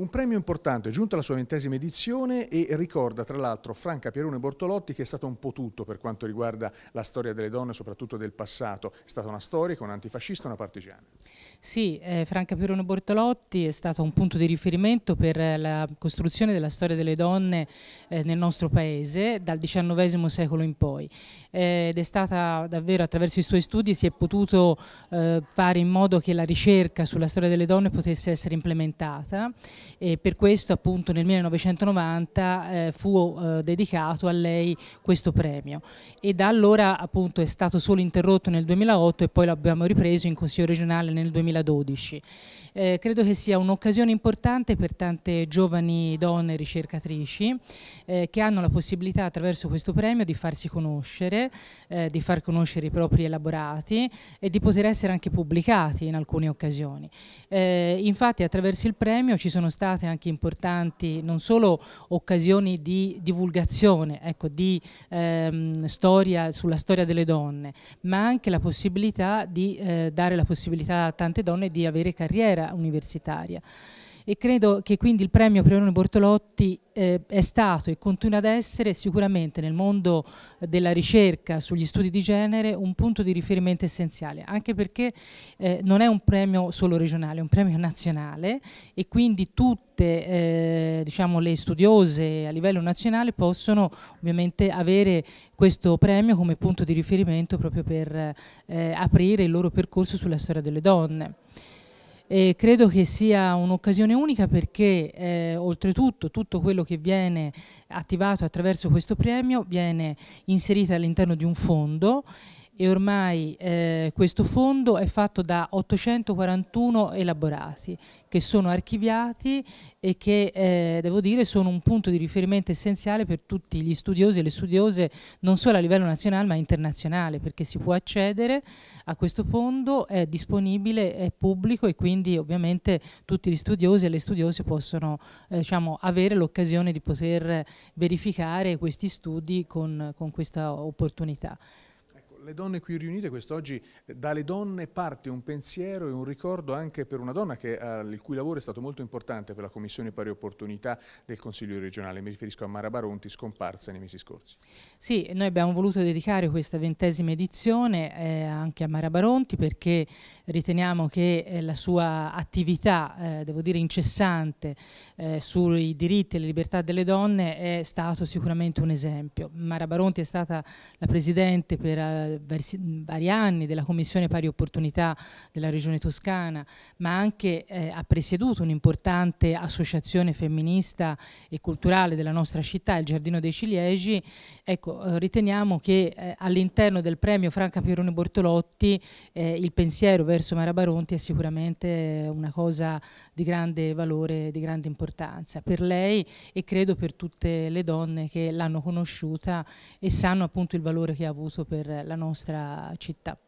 Un premio importante, è giunto alla sua ventesima edizione e ricorda tra l'altro Franca Pierone Bortolotti che è stato un po' tutto per quanto riguarda la storia delle donne, soprattutto del passato. È stata una storica, un antifascista, una partigiana. Sì, eh, Franca Pierone Bortolotti è stata un punto di riferimento per la costruzione della storia delle donne eh, nel nostro paese dal XIX secolo in poi eh, ed è stata davvero attraverso i suoi studi si è potuto eh, fare in modo che la ricerca sulla storia delle donne potesse essere implementata e per questo appunto nel 1990 eh, fu eh, dedicato a lei questo premio e da allora appunto è stato solo interrotto nel 2008 e poi l'abbiamo ripreso in Consiglio regionale nel 2012. Eh, credo che sia un'occasione importante per tante giovani donne ricercatrici eh, che hanno la possibilità attraverso questo premio di farsi conoscere, eh, di far conoscere i propri elaborati e di poter essere anche pubblicati in alcune occasioni. Eh, infatti attraverso il premio ci sono state anche importanti non solo occasioni di divulgazione, ecco, di ehm, storia, sulla storia delle donne, ma anche la possibilità di eh, dare la possibilità a tante donne di avere carriera universitaria e credo che quindi il premio Priorone Bortolotti eh, è stato e continua ad essere sicuramente nel mondo della ricerca sugli studi di genere un punto di riferimento essenziale, anche perché eh, non è un premio solo regionale, è un premio nazionale e quindi tutte eh, diciamo, le studiose a livello nazionale possono ovviamente avere questo premio come punto di riferimento proprio per eh, aprire il loro percorso sulla storia delle donne. E credo che sia un'occasione unica perché eh, oltretutto tutto quello che viene attivato attraverso questo premio viene inserito all'interno di un fondo e ormai eh, questo fondo è fatto da 841 elaborati che sono archiviati e che eh, devo dire sono un punto di riferimento essenziale per tutti gli studiosi e le studiose non solo a livello nazionale ma internazionale perché si può accedere a questo fondo, è disponibile, è pubblico e quindi ovviamente tutti gli studiosi e le studiose possono eh, diciamo, avere l'occasione di poter verificare questi studi con, con questa opportunità le donne qui riunite quest'oggi, eh, dalle donne parte un pensiero e un ricordo anche per una donna che, eh, il cui lavoro è stato molto importante per la Commissione Pari Opportunità del Consiglio regionale, mi riferisco a Mara Baronti, scomparsa nei mesi scorsi. Sì, noi abbiamo voluto dedicare questa ventesima edizione eh, anche a Mara Baronti perché riteniamo che eh, la sua attività, eh, devo dire incessante, eh, sui diritti e le libertà delle donne è stato sicuramente un esempio. Mara Baronti è stata la presidente per vari anni della Commissione Pari Opportunità della Regione Toscana, ma anche eh, ha presieduto un'importante associazione femminista e culturale della nostra città, il Giardino dei Ciliegi, ecco, eh, riteniamo che eh, all'interno del premio Franca Pierone Bortolotti eh, il pensiero verso Mara Baronti è sicuramente una cosa di grande valore, di grande importanza per lei e credo per tutte le donne che l'hanno conosciuta e sanno appunto il valore che ha avuto per la nostra nostra città.